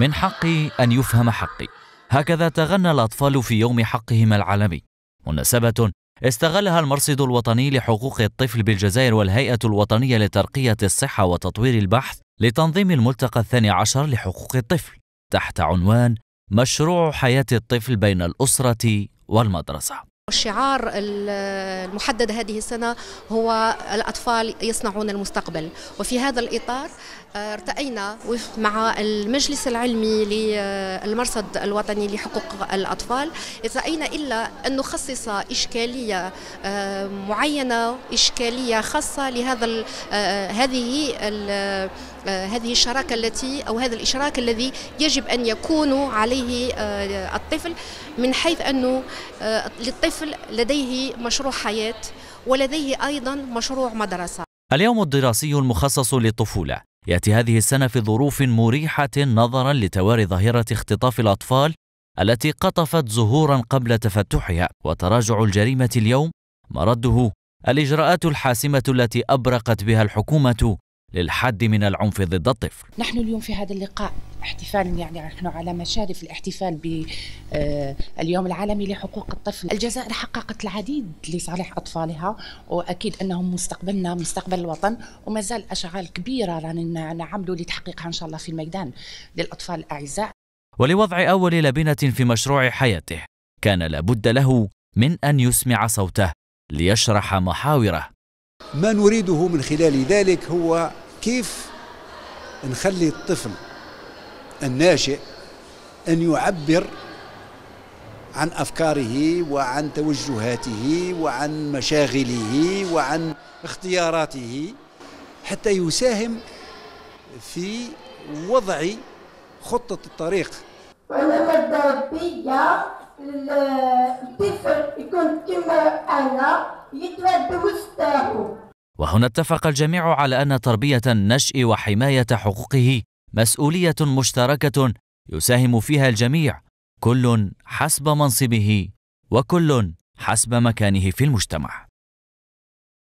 من حقي أن يفهم حقي هكذا تغنى الأطفال في يوم حقهم العالمي مناسبة استغلها المرصد الوطني لحقوق الطفل بالجزائر والهيئة الوطنية لترقية الصحة وتطوير البحث لتنظيم الملتقى الثاني عشر لحقوق الطفل تحت عنوان مشروع حياة الطفل بين الأسرة والمدرسة الشعار المحدد هذه السنة هو الأطفال يصنعون المستقبل وفي هذا الإطار آه، ارتأينا مع المجلس العلمي للمرصد الوطني لحقوق الأطفال ارتأينا إلا أن نخصص إشكالية آه، معينة إشكالية خاصة لهذا آه، هذه هذه الشراكة التي أو هذا الإشراك الذي يجب أن يكون عليه الطفل من حيث أنه للطفل الطفل لديه مشروع حياة ولديه أيضا مشروع مدرسة اليوم الدراسي المخصص للطفولة يأتي هذه السنة في ظروف مريحة نظرا لتواري ظاهرة اختطاف الأطفال التي قطفت زهورا قبل تفتحها وتراجع الجريمة اليوم مرده الإجراءات الحاسمة التي أبرقت بها الحكومة للحد من العنف ضد الطفل نحن اليوم في هذا اللقاء احتفال يعني نحن على مشارف الاحتفال باليوم آه، العالمي لحقوق الطفل الجزائر حققت العديد لصالح أطفالها وأكيد أنهم مستقبلنا مستقبل الوطن وما زال أشغال كبيرة رانا نعملوا لتحقيقها إن شاء الله في الميدان للأطفال الأعزاء ولوضع أول لبنة في مشروع حياته كان لابد له من أن يسمع صوته ليشرح محاوره ما نريده من خلال ذلك هو كيف نخلي الطفل الناشئ أن يعبر عن أفكاره وعن توجهاته وعن مشاغله وعن اختياراته حتى يساهم في وضع خطة الطريق وأنا مادة ربية الطفل يكون كما أنا وهنا اتفق الجميع على أن تربية النشء وحماية حقوقه مسؤولية مشتركة يساهم فيها الجميع كل حسب منصبه وكل حسب مكانه في المجتمع